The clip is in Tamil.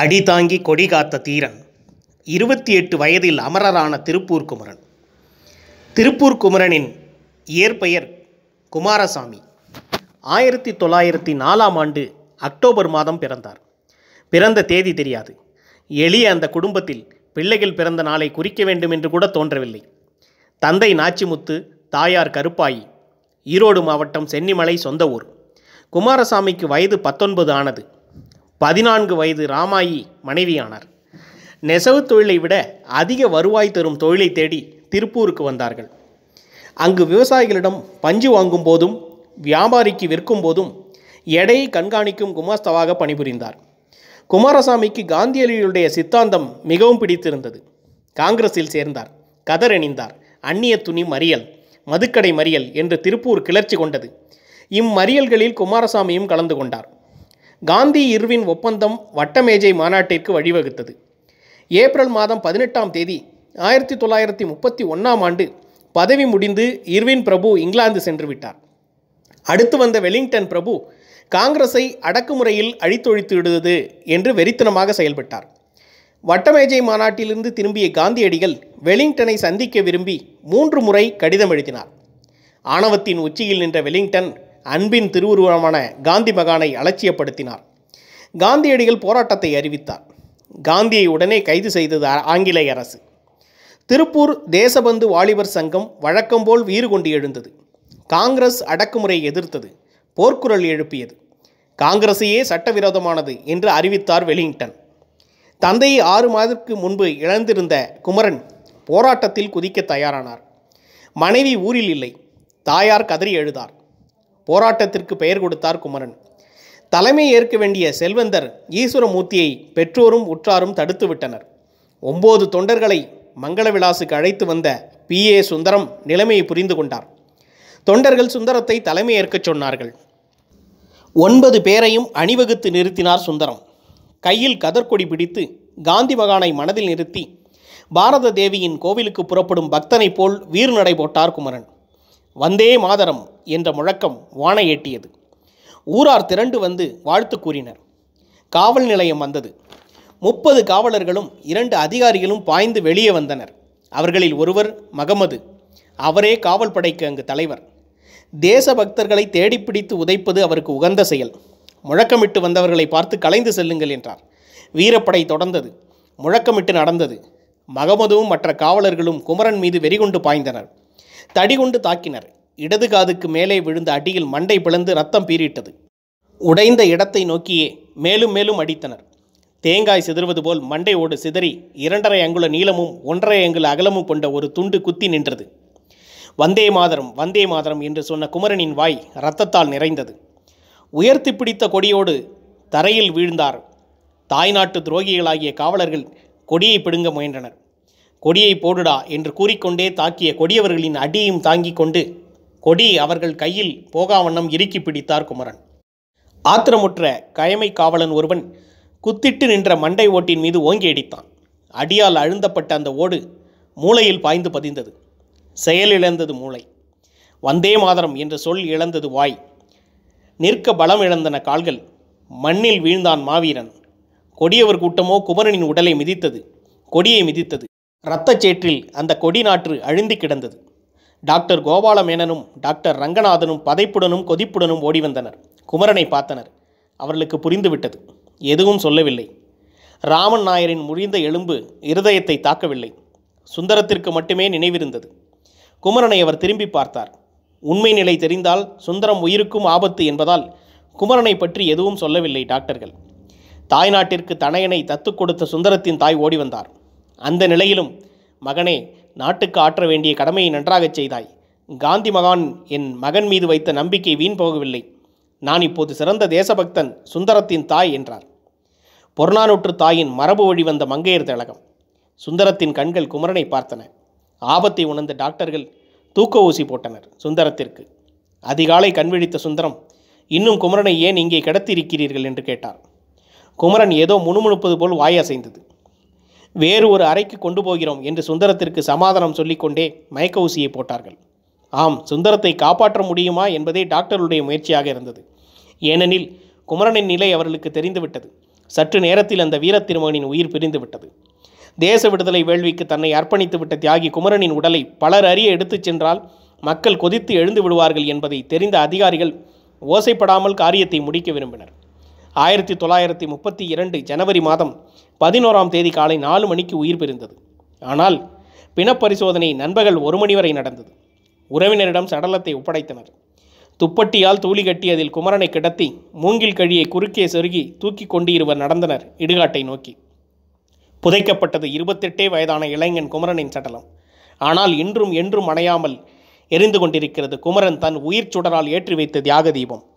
அடிதாங்கி கொடி காத்த தீரன் இருபத்தி எட்டு வயதில் அமரரான திருப்பூர் குமரன் திருப்பூர் குமரனின் இயற்பெயர் குமாரசாமி ஆயிரத்தி தொள்ளாயிரத்தி நாலாம் ஆண்டு அக்டோபர் மாதம் பிறந்தார் பிறந்த தேதி தெரியாது எளிய அந்த குடும்பத்தில் பிள்ளைகள் பிறந்த நாளை குறிக்க வேண்டும் என்று கூட தோன்றவில்லை தந்தை நாச்சிமுத்து தாயார் கருப்பாயி ஈரோடு மாவட்டம் சென்னிமலை சொந்த ஊர் குமாரசாமிக்கு வயது பத்தொன்பது ஆனது பதினான்கு வயது ராமாயி மனைவியானார் நெசவு தொழிலை விட அதிக வருவாய் தரும் தொழிலை தேடி திருப்பூருக்கு வந்தார்கள் அங்கு விவசாயிகளிடம் பஞ்சு வாங்கும் போதும் வியாபாரிக்கு விற்கும் போதும் எடையை கண்காணிக்கும் குமாஸ்தவாக பணிபுரிந்தார் குமாரசாமிக்கு காந்தியலிகளுடைய சித்தாந்தம் மிகவும் பிடித்திருந்தது காங்கிரஸில் சேர்ந்தார் கதர் அணிந்தார் அந்நிய துணி மறியல் மதுக்கடை மறியல் என்று திருப்பூர் கிளர்ச்சி கொண்டது இம்மறியல்களில் குமாரசாமியும் கலந்து கொண்டார் காந்தி இர்வின் ஒப்பந்தம் வட்டமேஜை மாநாட்டிற்கு வழிவகுத்தது ஏப்ரல் மாதம் பதினெட்டாம் தேதி ஆயிரத்தி தொள்ளாயிரத்தி முப்பத்தி ஒன்றாம் ஆண்டு பதவி முடிந்து இர்வின் பிரபு இங்கிலாந்து சென்று விட்டார் அடுத்து வந்த வெலிங்டன் பிரபு காங்கிரஸை அடக்குமுறையில் அழித்தொழித்து விடுவது என்று வெறித்தனமாக செயல்பட்டார் வட்டமேஜை மாநாட்டிலிருந்து திரும்பிய காந்தியடிகள் வெலிங்டனை சந்திக்க விரும்பி மூன்று முறை கடிதம் எழுதினார் ஆணவத்தின் உச்சியில் நின்ற வெலிங்டன் அன்பின் திருவுருவமான காந்தி மகானை அலட்சியப்படுத்தினார் காந்தியடிகள் போராட்டத்தை அறிவித்தார் காந்தியை உடனே கைது செய்தது ஆங்கிலேய அரசு திருப்பூர் தேசபந்து வாலிபர் சங்கம் வழக்கம்போல் வீறு கொண்டு எழுந்தது காங்கிரஸ் அடக்குமுறை எதிர்த்தது போர்க்குரல் எழுப்பியது காங்கிரஸையே சட்டவிரோதமானது என்று அறிவித்தார் வெலிங்டன் தந்தையை ஆறு மாதத்துக்கு முன்பு இழந்திருந்த குமரன் போராட்டத்தில் குதிக்க தயாரானார் மனைவி ஊரில் இல்லை தாயார் கதறி எழுதார் போராட்டத்திற்கு பெயர் கொடுத்தார் குமரன் தலைமை ஏற்க வேண்டிய செல்வந்தர் ஈஸ்வரமூர்த்தியை பெற்றோரும் உற்றாரும் தடுத்துவிட்டனர் ஒம்பது தொண்டர்களை மங்கள விலாசுக்கு அழைத்து வந்த பி ஏ சுந்தரம் நிலைமையை புரிந்து கொண்டார் தொண்டர்கள் சுந்தரத்தை தலைமை ஏற்கச் சொன்னார்கள் ஒன்பது பேரையும் அணிவகுத்து நிறுத்தினார் சுந்தரம் கையில் கதற்கொடி பிடித்து காந்தி மகானை மனதில் நிறுத்தி பாரத தேவியின் கோவிலுக்கு புறப்படும் பக்தனைப் போல் வீறு நடை போட்டார் குமரன் வந்தே மாதரம் என்ற முழக்கம் வானை எட்டியது ஊரார் திரண்டு வந்து வாழ்த்து கூறினர் காவல் நிலையம் வந்தது முப்பது காவலர்களும் இரண்டு அதிகாரிகளும் பாய்ந்து வெளியே வந்தனர் அவர்களில் ஒருவர் மகமது அவரே காவல் படைக்கு அங்கு தலைவர் தேசபக்தர்களை தேடிப்பிடித்து உதைப்பது அவருக்கு உகந்த செயல் முழக்கமிட்டு வந்தவர்களை பார்த்து கலைந்து செல்லுங்கள் என்றார் வீரப்படை தொடர்ந்தது முழக்கமிட்டு நடந்தது மகமதுவும் மற்ற காவலர்களும் குமரன் மீது வெறிகொண்டு பாய்ந்தனர் கொண்டு தாக்கினர் இடது காதுக்கு மேலே விழுந்த அடியில் மண்டை பிளந்து ரத்தம் பீறிட்டது உடைந்த இடத்தை நோக்கியே மேலும் மேலும் அடித்தனர் தேங்காய் சிதறுவது போல் மண்டை ஓடு சிதறி இரண்டரை அங்குல நீளமும் ஒன்றரை அங்குல அகலமும் கொண்ட ஒரு துண்டு குத்தி நின்றது வந்தே மாதரம் வந்தே மாதரம் என்று சொன்ன குமரனின் வாய் இரத்தத்தால் நிறைந்தது உயர்த்தி பிடித்த கொடியோடு தரையில் வீழ்ந்தார் தாய்நாட்டு துரோகிகளாகிய காவலர்கள் கொடியை பிடுங்க முயன்றனர் கொடியை போடுடா என்று கூறிக்கொண்டே தாக்கிய கொடியவர்களின் அடியையும் தாங்கிக் கொண்டு கொடி அவர்கள் கையில் போகாவண்ணம் இறுக்கி பிடித்தார் குமரன் ஆத்திரமுற்ற கயமை காவலன் ஒருவன் குத்திட்டு நின்ற மண்டை ஓட்டின் மீது ஓங்கி அடித்தான் அடியால் அழுந்தப்பட்ட அந்த ஓடு மூளையில் பாய்ந்து பதிந்தது செயலிழந்தது மூளை வந்தே மாதரம் என்ற சொல் இழந்தது வாய் நிற்க பலம் இழந்தன கால்கள் மண்ணில் வீழ்ந்தான் மாவீரன் கொடியவர் கூட்டமோ குமரனின் உடலை மிதித்தது கொடியை மிதித்தது சேற்றில் அந்த கொடி நாற்று அழுந்தி கிடந்தது டாக்டர் கோபாலமேனனும் டாக்டர் ரங்கநாதனும் பதைப்புடனும் கொதிப்புடனும் ஓடி வந்தனர் குமரனை பார்த்தனர் அவர்களுக்கு புரிந்துவிட்டது எதுவும் சொல்லவில்லை ராமன் நாயரின் முழிந்த எலும்பு இருதயத்தை தாக்கவில்லை சுந்தரத்திற்கு மட்டுமே நினைவிருந்தது குமரனை அவர் திரும்பி பார்த்தார் உண்மை நிலை தெரிந்தால் சுந்தரம் உயிருக்கும் ஆபத்து என்பதால் குமரனை பற்றி எதுவும் சொல்லவில்லை டாக்டர்கள் தாய்நாட்டிற்கு தனையனை தத்து கொடுத்த சுந்தரத்தின் தாய் ஓடி வந்தார் அந்த நிலையிலும் மகனே நாட்டுக்கு ஆற்ற வேண்டிய கடமையை நன்றாகச் செய்தாய் காந்தி மகான் என் மகன் மீது வைத்த நம்பிக்கை வீண் போகவில்லை நான் இப்போது சிறந்த தேசபக்தன் சுந்தரத்தின் தாய் என்றார் பொருளானூற்று தாயின் மரபு வழி வந்த மங்கையர் திலகம் சுந்தரத்தின் கண்கள் குமரனை பார்த்தன ஆபத்தை உணர்ந்த டாக்டர்கள் தூக்க ஊசி போட்டனர் சுந்தரத்திற்கு அதிகாலை கண்விழித்த சுந்தரம் இன்னும் குமரனை ஏன் இங்கே கிடத்தியிருக்கிறீர்கள் என்று கேட்டார் குமரன் ஏதோ முணுமுணுப்பது போல் வாயசைந்தது அசைந்தது வேறு ஒரு அறைக்கு கொண்டு போகிறோம் என்று சுந்தரத்திற்கு சமாதானம் சொல்லிக்கொண்டே மயக்க ஊசியை போட்டார்கள் ஆம் சுந்தரத்தை காப்பாற்ற முடியுமா என்பதே டாக்டருடைய முயற்சியாக இருந்தது ஏனெனில் குமரனின் நிலை அவர்களுக்கு தெரிந்துவிட்டது சற்று நேரத்தில் அந்த திருமகனின் உயிர் பிரிந்து விட்டது தேச விடுதலை வேள்விக்கு தன்னை அர்ப்பணித்து விட்ட தியாகி குமரனின் உடலை பலர் அறிய எடுத்துச் சென்றால் மக்கள் கொதித்து எழுந்து விடுவார்கள் என்பதை தெரிந்த அதிகாரிகள் ஓசைப்படாமல் காரியத்தை முடிக்க விரும்பினர் ஆயிரத்தி தொள்ளாயிரத்தி முப்பத்தி இரண்டு ஜனவரி மாதம் பதினோராம் தேதி காலை நாலு மணிக்கு உயிர் பிரிந்தது ஆனால் பிணப்பரிசோதனை நண்பகல் ஒரு மணி வரை நடந்தது உறவினரிடம் சடலத்தை ஒப்படைத்தனர் துப்பட்டியால் தூளி கட்டி அதில் குமரனை கிடத்தி மூங்கில் கழியை குறுக்கே செருகி தூக்கி கொண்டு இருவர் நடந்தனர் இடுகாட்டை நோக்கி புதைக்கப்பட்டது இருபத்தெட்டே வயதான இளைஞன் குமரனின் சடலம் ஆனால் இன்றும் என்றும் அணையாமல் எரிந்து கொண்டிருக்கிறது குமரன் தன் உயிர் சுடரால் ஏற்றி வைத்த தியாக தீபம்